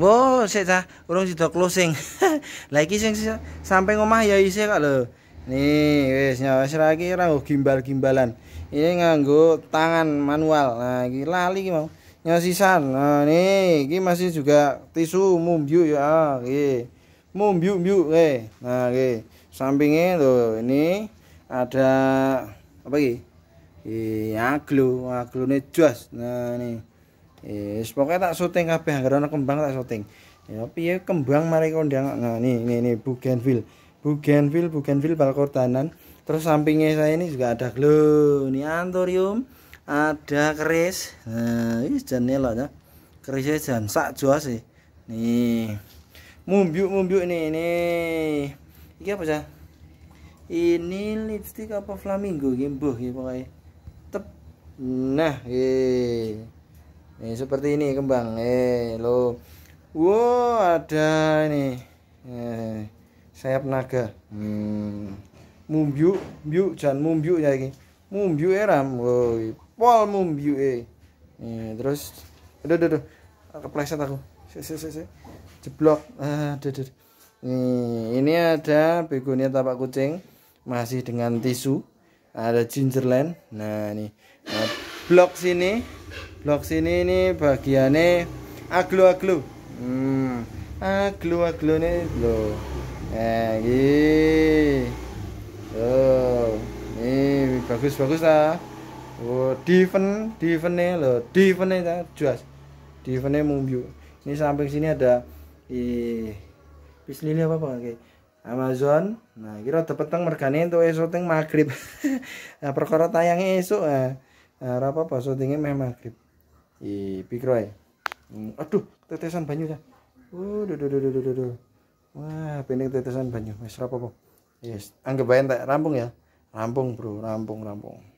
Boh, saya cah, urung sudah closing. Lagi sih sing sampe ngomah ya isi kak lo. Nih, wes nyawa wis ra iki gimbal-gimbalan. Ini nganggo tangan manual. Nah, iki lali iki mau. sisa, Nah, nih, ini masih juga tisu mumbiu ya. Ah, mumbiu Mumbiu-mbiu, Nah, iki. Sampingnya tuh, ini ada apa iki? Iya, aglo, nih jos. Nah, nih. Yes, pokoknya tak syuting kabeh anggar ana kembang tak syuting. Ya piye kembang mari kondang nah ini ini, ini Bougainville. Bougainville, Bougainville tanan Terus sampingnya saya ini juga ada glo, ini anthurium, ada keris. Nah, ini jane lho ya. Kerisnya jan sak jua sih. Nih. Mumbyuk-mumbyuk ini ini. Iki apa sih? Ini lipstick apa flamingo nggih, mbuh iki pokoke. Tep. Nah, eh nih eh, seperti ini kembang eh lo wow ada ini eh, sayap naga hmm. mumbiu mumbiu jangan mumbiu ya ini mumbiu eram ya, woi pol mumbiu e. eh nih, terus Aduh aduh aduh. kepleset aku se se se jeblok ah aduh. aduh. Nih, eh, ini ada begonia tapak kucing masih dengan tisu. Ada gingerland. Nah, ini. Nah, blok sini blok sini ini bagiannya aglu-aglu hmm. aglu-aglu nih lo eh ini oh ini bagus-bagus lah oh diven nih lo divennya ta juas nih mumbu ini samping sini ada ih pis lili apa pak kayak Amazon nah kira dapat teng mergane entuk esuk teng magrib nah perkara tayangnya esuk ah ora apa-apa syutinge memang magrib i pikroy hmm, aduh tetesan banyunya waduh duh, duh, duh, duh, wah pening tetesan banyu wis apa yes anggap aja rampung ya rampung bro rampung rampung